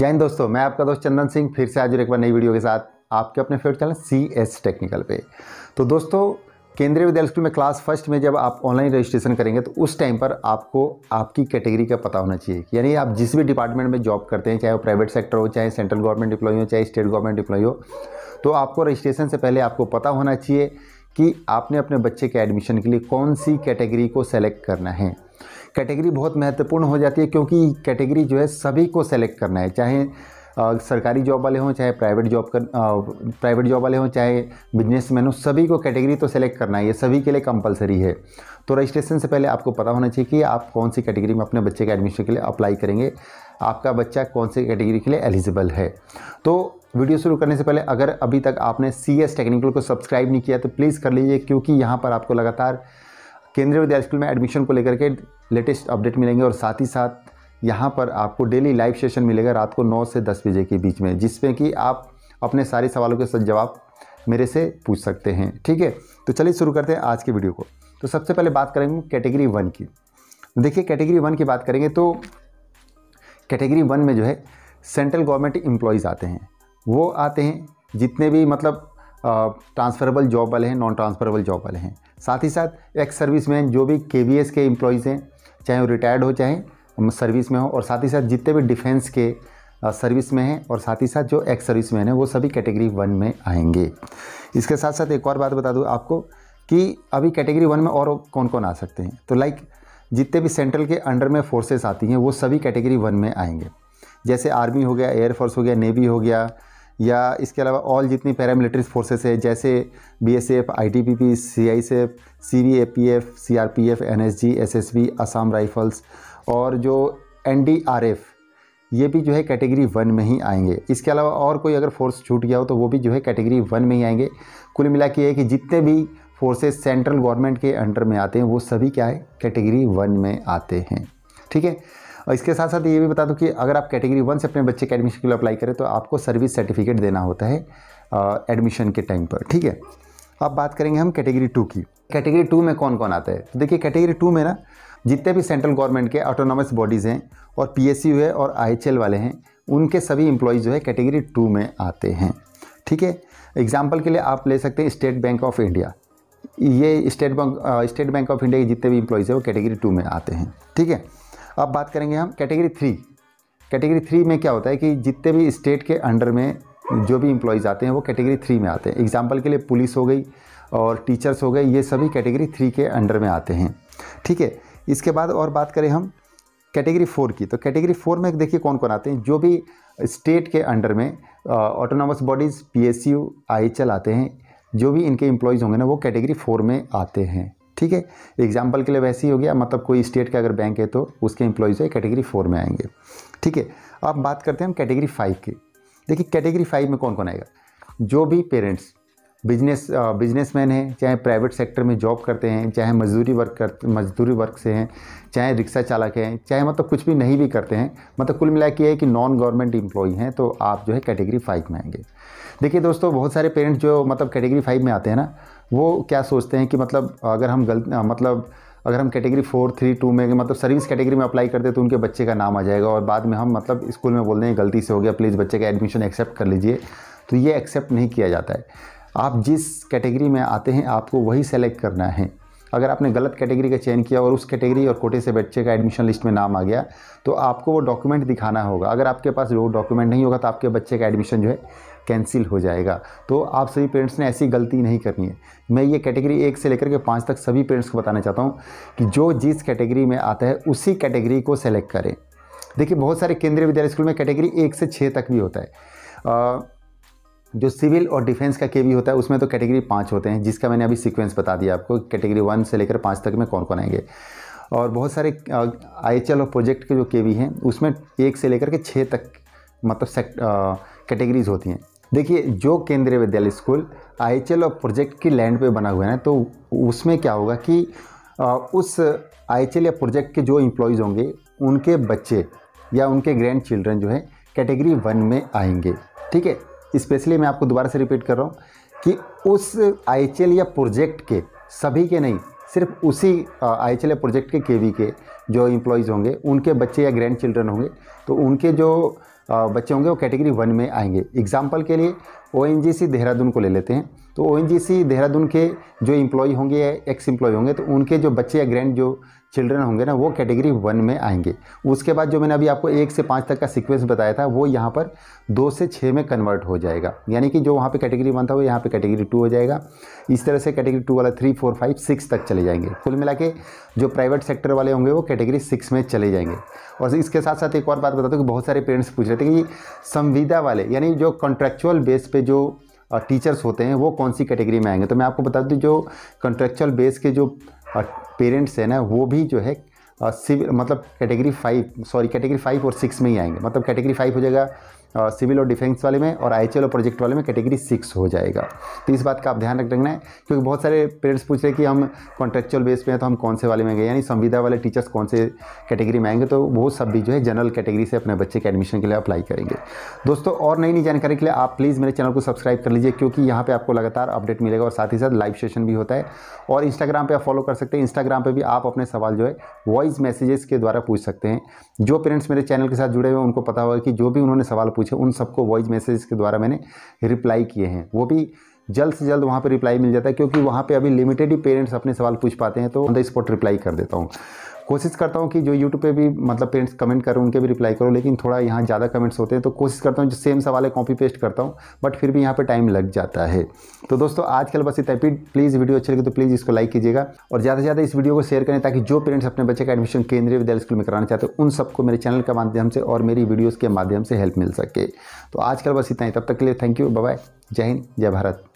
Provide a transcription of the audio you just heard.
जय हिंद दोस्तों मैं आपका दोस्त चंदन सिंह फिर से आज एक बार नई वीडियो के साथ आपके अपने favourite channel C S technical पे तो दोस्तों केंद्रीय विद्यालय स्कूल में क्लास फर्स्ट में जब आप ऑनलाइन रजिस्ट्रेशन करेंगे तो उस टाइम पर आपको आपकी कैटेगरी का पता होना चाहिए यानी आप जिस भी डिपार्टमेंट में जॉब करते हैं चाहे वो प्राइवेट सेक्टर हो चाहे सेंट्रल गवर्नमेंट डिप्लॉई हो चाहे स्टेट गवर्नमेंट डिप्लॉई हो तो आपको रजिस्ट्रेशन से पहले आपको पता होना चाहिए कि आपने अपने बच्चे के एडमिशन के लिए कौन सी कैटेगरी को सेलेक्ट करना है कैटेगरी बहुत महत्वपूर्ण हो जाती है क्योंकि कैटेगरी जो है सभी को सेलेक्ट करना है चाहे सरकारी जॉब वाले हों चाहे प्राइवेट जॉब कर प्राइवेट जॉब वाले हों चाहे बिजनेसमैन हो सभी को कैटेगरी तो सेलेक्ट करना है ये सभी के लिए कंपलसरी है तो रजिस्ट्रेशन से पहले आपको पता होना चाहिए कि आप कौन सी कैटेगरी में अपने बच्चे के एडमिशन के लिए अप्लाई करेंगे आपका बच्चा कौन सी कैटेगरी के लिए एलिजिबल है तो वीडियो शुरू करने से पहले अगर अभी तक आपने सी एस टेक्निकल को सब्सक्राइब नहीं किया तो प्लीज़ कर लीजिए क्योंकि यहाँ पर आपको लगातार केंद्रीय विद्यालय स्कूल में एडमिशन को लेकर के लेटेस्ट अपडेट मिलेंगे और साथ ही साथ यहाँ पर आपको डेली लाइव सेशन मिलेगा रात को 9 से 10 बजे के बीच में जिसमें कि आप अपने सारे सवालों के साथ जवाब मेरे से पूछ सकते हैं ठीक है तो चलिए शुरू करते हैं आज के वीडियो को तो सबसे पहले बात करेंगे कैटेगरी वन की देखिए कैटेगरी वन की बात करेंगे तो कैटेगरी वन में जो है सेंट्रल गवर्नमेंट एम्प्लॉयज़ आते हैं वो आते हैं जितने भी मतलब ट्रांसफरेबल जॉब वाले हैं नॉन ट्रांसफरेबल जॉब वाले हैं साथ ही साथ एक्स सर्विस मैन जो भी के के एम्प्लॉयज़ हैं चाहे वो रिटायर्ड हो चाहे सर्विस में हो और साथ ही साथ जितने भी डिफेंस के सर्विस में हैं और साथ ही साथ जो एक्स सर्विस मैन है वो सभी कैटेगरी वन में आएंगे इसके साथ साथ एक और बात बता दूँ आपको कि अभी कैटेगरी वन में और कौन कौन आ सकते हैं तो लाइक जितने भी सेंट्रल के अंडर में फोर्सेस आती हैं वो सभी कैटेगरी वन में आएंगे जैसे आर्मी हो गया एयरफोर्स हो गया नेवी हो गया या इसके अलावा ऑल जितनी पैरामिलिट्री फोर्सेस है जैसे B S F I T P P C I C F C V A P F C R P F N S G S S B Assam rifles और जो एन डी आर एफ ये भी जो है category one में ही आएंगे इसके अलावा और कोई अगर फोर्स छूट गया हो तो वो भी जो है कैटेगरी वन में ही आएंगे कुल मिला के है कि जितने भी फोर्सेस सेंट्रल गवर्नमेंट के अंडर में आते हैं वो सभी क्या है कैटेगरी वन में आते हैं ठीक है और इसके साथ साथ ये भी बता दूँ कि अगर आप कैटेगरी वन से अपने बच्चे के एडमिशन के लिए अप्लाई करें तो आपको सर्विस सर्टिफिकेट देना होता है एडमिशन के टाइम पर ठीक है अब बात करेंगे हम कैटेगरी टू की कैटेगरी टू में कौन कौन आता है तो देखिए कैटेगरी टू में ना जितने भी सेंट्रल गवर्नमेंट के ऑटोनॉमस बॉडीज़ हैं और पी है और आई वाले हैं उनके सभी एम्प्लॉयज़ जो है कैटेगरी टू में आते हैं ठीक है एग्जाम्पल के लिए आप ले सकते हैं स्टेट बैंक ऑफ इंडिया ये State Bank State Bank of India के जितने भी इम्प्लॉयज़ हैं वो कैटेगरी टू में आते हैं ठीक है अब बात करेंगे हम कैटेगरी थ्री कैटेगरी थ्री में क्या होता है कि जितने भी स्टेट के अंडर में जो भी इम्प्लॉयज़ आते हैं वो कैटेगरी थ्री में आते हैं एग्जाम्पल के लिए पुलिस हो गई और टीचर्स हो गए ये सभी कैटेगरी थ्री के अंडर में आते हैं ठीक है इसके बाद और बात करें हम कैटेगरी फोर की तो कैटेगरी फोर में देखिए कौन कौन आते हैं जो भी स्टेट के अंडर में ऑटोनॉमस बॉडीज़ पी एस आते हैं जो भी इनके इम्प्लॉयज़ होंगे ना वो कैटेगरी फोर में आते हैं ठीक है एग्जाम्पल के लिए वैसे ही हो गया मतलब कोई स्टेट का अगर बैंक है तो उसके इम्प्लॉयज़ है कैटेगरी फोर में आएंगे ठीक है अब बात करते हैं हम कैटेगरी फाइव की देखिए कैटेगरी फाइव में कौन कौन आएगा जो भी पेरेंट्स बिजनेस बिजनेसमैन हैं चाहे प्राइवेट सेक्टर में जॉब करते हैं चाहे मजदूरी वर्क कर मजदूरी वर्क से हैं चाहे रिक्शा चालक हैं चाहे मतलब कुछ भी नहीं भी करते हैं मतलब कुल मिला के है कि नॉन गवर्नमेंट इम्प्लॉई हैं तो आप जो है कैटेगरी फाइव में आएंगे देखिए दोस्तों बहुत सारे पेरेंट्स जो मतलब कैटेगरी फाइव में आते हैं ना वो क्या सोचते हैं कि मतलब अगर हम गलत मतलब अगर हम कैटेगरी फोर थ्री टू में मतलब सर्विस कैटेगरी में अप्लाई करते हैं तो उनके बच्चे का नाम आ जाएगा और बाद में हम मतलब स्कूल में बोल दें गलती से हो गया प्लीज़ बच्चे का एडमिशन एक्सेप्ट कर लीजिए तो ये एक्सेप्ट नहीं किया जाता है आप जिस कैटेगरी में आते हैं आपको वही सेलेक्ट करना है अगर आपने गलत कैटेगरी का चयन किया और उस कैटेगरी और कोटे से बच्चे का एडमिशन लिस्ट में नाम आ गया तो आपको वो डॉक्यूमेंट दिखाना होगा अगर आपके पास वो डॉक्यूमेंट नहीं होगा तो आपके बच्चे का एडमिशन जो है कैंसिल हो जाएगा तो आप सभी पेरेंट्स ने ऐसी गलती नहीं करनी है मैं ये कैटेगरी एक से लेकर के पाँच तक सभी पेरेंट्स को बताना चाहता हूँ कि जो जिस कैटेगरी में आता है उसी कैटेगरी को सेलेक्ट करें देखिए बहुत सारे केंद्रीय विद्यालय स्कूल में कैटेगरी एक से छः तक भी होता है जो सिविल और डिफेंस का के भी होता है उसमें तो कैटेगरी पाँच होते हैं जिसका मैंने अभी सीक्वेंस बता दिया आपको कैटेगरी वन से लेकर पाँच तक में कौन कौन आएंगे और बहुत सारे आई और प्रोजेक्ट के जो के वी हैं उसमें एक से लेकर के छः तक मतलब सेक्ट कैटेगरीज होती हैं देखिए जो केंद्रीय विद्यालय स्कूल आई और प्रोजेक्ट की लैंड पे बना हुआ है ना तो उसमें क्या होगा कि आ, उस आई या प्रोजेक्ट के जो एम्प्लॉयज़ होंगे उनके बच्चे या उनके ग्रैंड चिल्ड्रन जो है कैटेगरी वन में आएंगे ठीक है स्पेशली मैं आपको दोबारा से रिपीट कर रहा हूँ कि उस आई या प्रोजेक्ट के सभी के नहीं सिर्फ उसी आई या प्रोजेक्ट के के के जो इम्प्लॉयज़ होंगे उनके बच्चे या ग्रैंड चिल्ड्रन होंगे तो उनके जो बच्चे होंगे वो कैटेगरी वन में आएंगे एग्जाम्पल के लिए ओ देहरादून को ले लेते हैं तो ओ देहरादून के जो इम्प्लॉई होंगे या एक्स इम्प्लॉय होंगे तो उनके जो बच्चे या ग्रैंड जो चिल्ड्रन होंगे ना वो कैटेगरी वन में आएंगे उसके बाद जो मैंने अभी आपको एक से पाँच तक का सीक्वेंस बताया था वो यहाँ पर दो से छः में कन्वर्ट हो जाएगा यानी कि जो वहाँ पर कैटेगरी वन था वो यहाँ पर कैटेगरी टू हो जाएगा इस तरह से कैटेगरी टू वाला थ्री फोर फाइव सिक्स तक चले जाएंगे कुल मिला के जो प्राइवेट सेक्टर वाले होंगे वो कैटेगरी सिक्स में चले जाएंगे और इसके साथ साथ एक और बात बता दूँ कि बहुत सारे पेरेंट्स पूछ रहे थे कि संविदा वाले यानी जो कॉन्ट्रेक्चुअल बेस पे जो टीचर्स होते हैं वो कौन सी कैटेगरी में आएंगे तो मैं आपको बता दूँ जो कंट्रेक्चुअल बेस के जो पेरेंट्स हैं ना वो भी जो है सिविल मतलब category five sorry category five और सिक्स में ही आएंगे मतलब कैटेगरी फाइव हो जाएगा सिविल और डिफेंस वाले में और आई और प्रोजेक्ट वाले में कैटेगरी सिक्स हो जाएगा तो इस बात का आप ध्यान रख रखना है क्योंकि बहुत सारे पेरेंट्स पूछ रहे हैं कि हम कॉन्ट्रेक्चुअल बेस पे हैं तो हम कौन से वाले में गए यानी संविदा वाले टीचर्स कौन से कैटेगरी में आएंगे तो वो सब भी जो है जनरल कैटेगरी से अपने बच्चे के एडमिशन के लिए अप्लाई करेंगे दोस्तों और नई नई जानकारी के लिए आप प्लीज़ मेरे चैनल को सब्सक्राइब कर लीजिए क्योंकि यहाँ पर आपको लगातार अपडेट मिलेगा और साथ ही साथ लाइव सेशन भी होता है और इंस्टाग्राम पर आप फॉलो कर सकते हैं इंस्टाग्राम पर भी आप अपने सवाल जो है वॉइस मैसेजेस के द्वारा पूछ सकते हैं जो पेरेंट्स मेरे चैनल के साथ जुड़े हुए उनको पता होगा कि जो भी उन्होंने सवाल पूछे उन सबको वॉइस मैसेज के द्वारा मैंने रिप्लाई किए हैं वो भी जल्द से जल्द वहाँ पर रिप्लाई मिल जाता है क्योंकि वहाँ पर अभी लिमिटेड ही पेरेंट्स अपने सवाल पूछ पाते हैं तो ऑन द स्पॉट रिप्लाई कर देता हूँ कोशिश करता हूँ कि जो यूट्यूब पे भी मतलब पेरेंट्स कमेंट करूँ उनके भी रिप्लाई करूँ लेकिन थोड़ा यहाँ ज़्यादा कमेंट्स होते हैं तो कोशिश करता हूँ जो सेम सवाल है कॉपी पेस्ट करता हूँ बट फिर भी यहाँ पर टाइम लग जाता है तो दोस्तों आजकल बस इतना प्लीज़ वीडियो अच्छी लगे तो प्लीज़ इसको लाइक कीजिएगा और ज़्यादा से ज़्यादा इस वीडियो को शेयर करें ताकि जो पेरेंट्स अपने बच्चे का एडमिशन केंद्रीय विद्यालय स्कूल में कराना चाहते हैं उन सबको मेरे चैनल के माध्यम से और मेरी वीडियोज़ के माध्यम से हेल्प मिल सके तो आजकल बस इतना ही तब तक के लिए थैंक यू बाय जय हिंद जय भारत